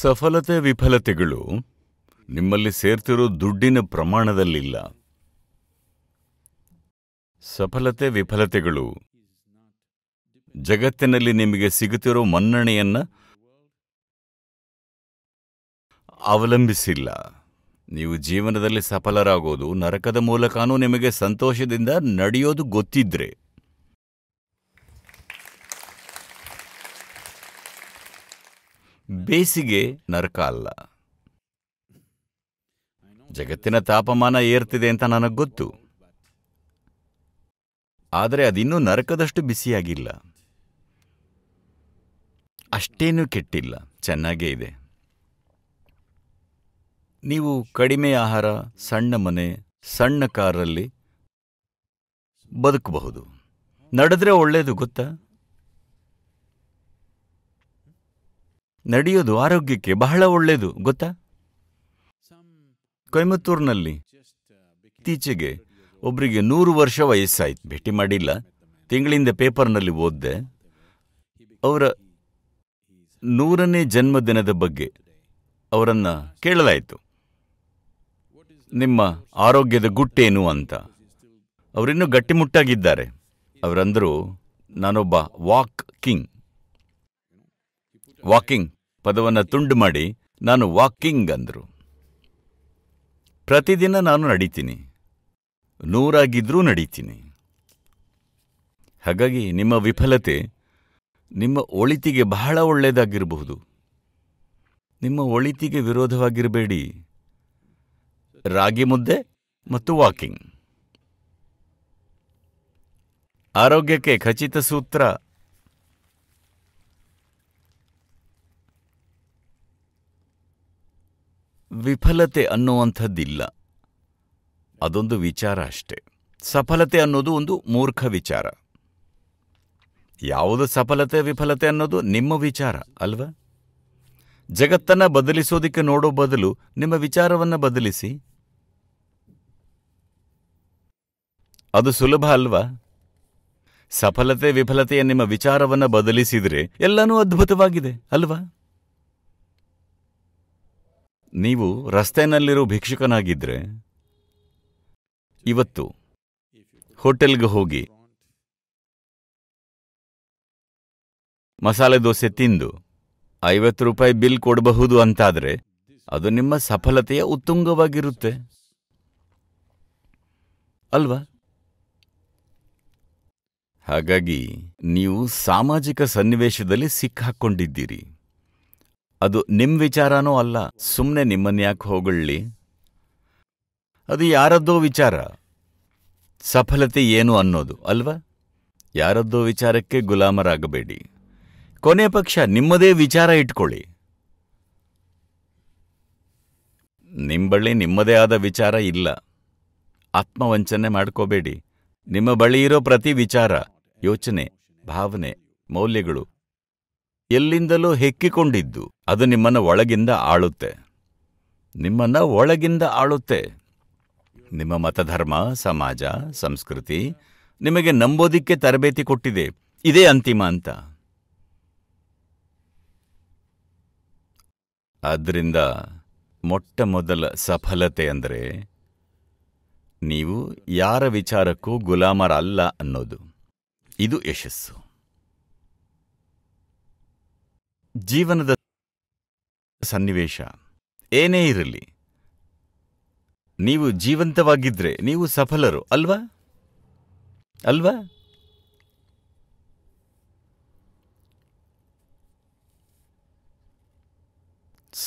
ಸಫಲತೆ ವಿಫಲತೆಗಳು ನಿಮ್ಮಲ್ಲಿ ಸೇರ್ತಿರೋ ದುಡ್ಡಿನ ಪ್ರಮಾಣದಲ್ಲಿಲ್ಲ ಸಫಲತೆ ವಿಫಲತೆಗಳು ಜಗತ್ತಿನಲ್ಲಿ ನಿಮಗೆ ಸಿಗುತ್ತಿರೋ ಮನ್ನಣೆಯನ್ನು ಅವಲಂಬಿಸಿಲ್ಲ ನೀವು ಜೀವನದಲ್ಲಿ ಸಫಲರಾಗೋದು ನರಕದ ಮೂಲಕನೂ ನಿಮಗೆ ಸಂತೋಷದಿಂದ ನಡೆಯೋದು ಗೊತ್ತಿದ್ರೆ ಬೇಸಿಗೆ ನರಕ ಅಲ್ಲ ಜಗತ್ತಿನ ತಾಪಮಾನ ಏರ್ತಿದೆ ಅಂತ ನನಗೆ ಗೊತ್ತು ಆದರೆ ಅದಿನ್ನೂ ನರಕದಷ್ಟು ಬಿಸಿಯಾಗಿಲ್ಲ ಅಷ್ಟೇನೂ ಕೆಟ್ಟಿಲ್ಲ ಚೆನ್ನಾಗೇ ಇದೆ ನೀವು ಕಡಿಮೆ ಆಹಾರ ಸಣ್ಣ ಮನೆ ಸಣ್ಣ ಕಾರಲ್ಲಿ ಬದುಕಬಹುದು ನಡೆದ್ರೆ ಒಳ್ಳೆಯದು ಗೊತ್ತಾ ನಡೆಯೋದು ಆರೋಗ್ಯಕ್ಕೆ ಬಹಳ ಒಳ್ಳೆಯದು ಗೊತ್ತಾ ಕೊಯಮತ್ತೂರ್ನಲ್ಲಿ ಇತ್ತೀಚೆಗೆ ಒಬ್ಬರಿಗೆ ನೂರು ವರ್ಷ ವಯಸ್ಸಾಯ್ತು ಭೇಟಿ ಮಾಡಿಲ್ಲ ತಿಂಗಳಿಂದ ಪೇಪರ್ನಲ್ಲಿ ಓದ್ದೆ ಅವರ ನೂರನೇ ಜನ್ಮದಿನದ ಬಗ್ಗೆ ಅವರನ್ನು ಕೇಳಲಾಯಿತು ನಿಮ್ಮ ಆರೋಗ್ಯದ ಗುಟ್ಟೇನು ಅಂತ ಅವರಿನ್ನೂ ಗಟ್ಟಿಮುಟ್ಟಾಗಿದ್ದಾರೆ ಅವರಂದರು ನಾನೊಬ್ಬ ವಾಕ್ ಕಿಂಗ್ ವಾಕಿಂಗ್ ಪದವನ್ನು ತುಂಡು ಮಾಡಿ ನಾನು ವಾಕಿಂಗ್ ಅಂದರು ಪ್ರತಿದಿನ ನಾನು ನಡೀತೀನಿ ನೂರಾಗಿದ್ರೂ ನಡೀತೀನಿ ಹಾಗಾಗಿ ನಿಮ್ಮ ವಿಫಲತೆ ನಿಮ್ಮ ಒಳಿತಿಗೆ ಬಹಳ ಒಳ್ಳೆಯದಾಗಿರಬಹುದು ನಿಮ್ಮ ಒಳಿತಿಗೆ ವಿರೋಧವಾಗಿರಬೇಡಿ ರಾಗಿ ಮುದ್ದೆ ಮತ್ತು ವಾಕಿಂಗ್ ಆರೋಗ್ಯಕ್ಕೆ ಖಚಿತ ಸೂತ್ರ ವಿಫಲತೆ ಅನ್ನುವಂಥದ್ದಿಲ್ಲ ಅದೊಂದು ವಿಚಾರ ಅಷ್ಟೆ ಸಫಲತೆ ಅನ್ನೋದು ಒಂದು ಮೂರ್ಖ ವಿಚಾರ ಯಾವುದು ಸಫಲತೆ ವಿಫಲತೆ ಅನ್ನೋದು ನಿಮ್ಮ ವಿಚಾರ ಅಲ್ವಾ ಜಗತ್ತನ್ನು ಬದಲಿಸೋದಕ್ಕೆ ನೋಡೋ ಬದಲು ನಿಮ್ಮ ವಿಚಾರವನ್ನು ಬದಲಿಸಿ ಅದು ಸುಲಭ ಅಲ್ವಾ ಸಫಲತೆ ವಿಫಲತೆಯ ನಿಮ್ಮ ವಿಚಾರವನ್ನು ಬದಲಿಸಿದರೆ ಎಲ್ಲನೂ ಅದ್ಭುತವಾಗಿದೆ ಅಲ್ವಾ ನೀವು ರಸ್ತೆನಲ್ಲಿರೋ ಭಿಕ್ಷುಕನಾಗಿದ್ರೆ ಇವತ್ತು ಹೋಟೆಲ್ಗೆ ಹೋಗಿ ಮಸಾಲೆ ದೋಸೆ ತಿಂದು ಐವತ್ತು ರೂಪಾಯಿ ಬಿಲ್ ಕೊಡಬಹುದು ಅಂತಾದರೆ ಅದು ನಿಮ್ಮ ಸಫಲತೆಯ ಉತ್ತುಂಗವಾಗಿರುತ್ತೆ ಅಲ್ವಾ ಹಾಗಾಗಿ ನೀವು ಸಾಮಾಜಿಕ ಸನ್ನಿವೇಶದಲ್ಲಿ ಸಿಕ್ಕಾಕ್ಕೊಂಡಿದ್ದೀರಿ ಅದು ನಿಮ್ಮ ವಿಚಾರನೂ ಅಲ್ಲ ಸುಮ್ಮನೆ ನಿಮ್ಮನ್ನ ಯಾಕೆ ಹೋಗಳ್ಳಿ ಅದು ಯಾರದ್ದೋ ವಿಚಾರ ಸಫಲತೆ ಏನು ಅನ್ನೋದು ಅಲ್ವಾ ಯಾರದ್ದೋ ವಿಚಾರಕ್ಕೆ ಗುಲಾಮರಾಗಬೇಡಿ ಕೊನೆ ಪಕ್ಷ ನಿಮ್ಮದೇ ವಿಚಾರ ಇಟ್ಕೊಳ್ಳಿ ನಿಮ್ಮ ಬಳಿ ನಿಮ್ಮದೇ ಆದ ವಿಚಾರ ಇಲ್ಲ ಆತ್ಮವಂಚನೆ ಮಾಡ್ಕೋಬೇಡಿ ನಿಮ್ಮ ಬಳಿ ಇರೋ ಪ್ರತಿ ವಿಚಾರ ಯೋಚನೆ ಭಾವನೆ ಮೌಲ್ಯಗಳು ಎಲ್ಲಿಂದಲೋ ಹೆಕ್ಕಿಕೊಂಡಿದ್ದು ಅದು ನಿಮ್ಮನ್ನು ಒಳಗಿಂದ ಆಳುತ್ತೆ ನಿಮ್ಮನ್ನು ಒಳಗಿಂದ ಆಳುತ್ತೆ ನಿಮ್ಮ ಮತಧರ್ಮ ಸಮಾಜ ಸಂಸ್ಕೃತಿ ನಿಮಗೆ ನಂಬೋದಿಕ್ಕೆ ತರಬೇತಿ ಕೊಟ್ಟಿದೆ ಇದೇ ಅಂತಿಮ ಅಂತ ಆದ್ದರಿಂದ ಮೊಟ್ಟ ಮೊದಲ ಸಫಲತೆ ಅಂದರೆ ನೀವು ಯಾರ ವಿಚಾರಕ್ಕೂ ಗುಲಾಮರಲ್ಲ ಅನ್ನೋದು ಇದು ಯಶಸ್ಸು ಜೀವನದ ಸನ್ನಿವೇಶ ಏನೇ ಇರಲಿ ನೀವು ಜೀವಂತವಾಗಿದ್ರೆ ನೀವು ಸಫಲರು ಅಲ್ವಾ ಅಲ್ವಾ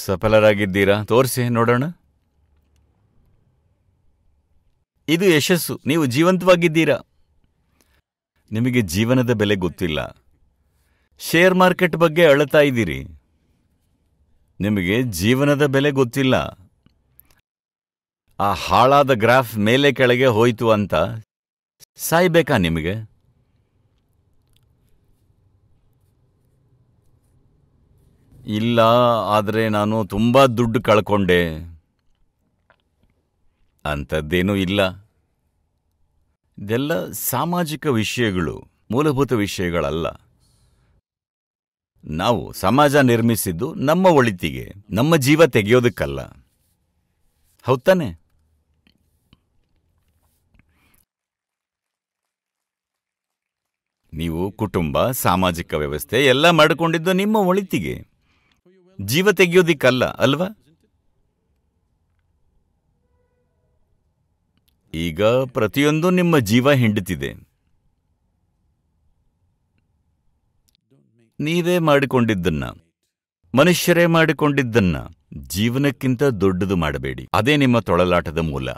ಸಫಲರಾಗಿದ್ದೀರಾ ತೋರಿಸಿ ನೋಡೋಣ ಇದು ಯಶಸ್ಸು ನೀವು ಜೀವಂತವಾಗಿದ್ದೀರಾ ನಿಮಗೆ ಜೀವನದ ಬೆಲೆ ಗೊತ್ತಿಲ್ಲ ಶೇರ್ ಮಾರ್ಕೆಟ್ ಬಗ್ಗೆ ಅಳತಾ ಇದ್ದೀರಿ ನಿಮಗೆ ಜೀವನದ ಬೆಲೆ ಗೊತ್ತಿಲ್ಲ ಆ ಹಾಳಾದ ಗ್ರಾಫ್ ಮೇಲೆ ಕೆಳಗೆ ಹೋಯ್ತು ಅಂತ ಸಾಯ್ಬೇಕಾ ನಿಮಗೆ ಇಲ್ಲ ಆದರೆ ನಾನು ತುಂಬ ದುಡ್ಡು ಕಳ್ಕೊಂಡೆ ಅಂಥದ್ದೇನೂ ಇಲ್ಲ ಇದೆಲ್ಲ ಸಾಮಾಜಿಕ ವಿಷಯಗಳು ಮೂಲಭೂತ ವಿಷಯಗಳಲ್ಲ ನಾವು ಸಮಾಜ ನಿರ್ಮಿಸಿದ್ದು ನಮ್ಮ ಒಳಿತಿಗೆ ನಮ್ಮ ಜೀವ ತೆಗೆಯೋದಕ್ಕಲ್ಲ ಹೌದಾನೆ ನೀವು ಕುಟುಂಬ ಸಾಮಾಜಿಕ ವ್ಯವಸ್ಥೆ ಎಲ್ಲ ಮಾಡಿಕೊಂಡಿದ್ದು ನಿಮ್ಮ ಒಳಿತಿಗೆ ಜೀವ ತೆಗೆಯೋದಿಕ್ಕಲ್ಲ ಅಲ್ವಾ ಈಗ ಪ್ರತಿಯೊಂದು ನಿಮ್ಮ ಜೀವ ಹಿಂಡುತ್ತಿದೆ ನೀವೇ ಮಾಡಿಕೊಂಡಿದ್ದನ್ನ ಮನುಷ್ಯರೇ ಮಾಡಿಕೊಂಡಿದ್ದನ್ನ ಜೀವನಕ್ಕಿಂತ ದೊಡ್ಡದು ಮಾಡಬೇಡಿ ಅದೇ ನಿಮ್ಮ ತೊಳಲಾಟದ ಮೂಲ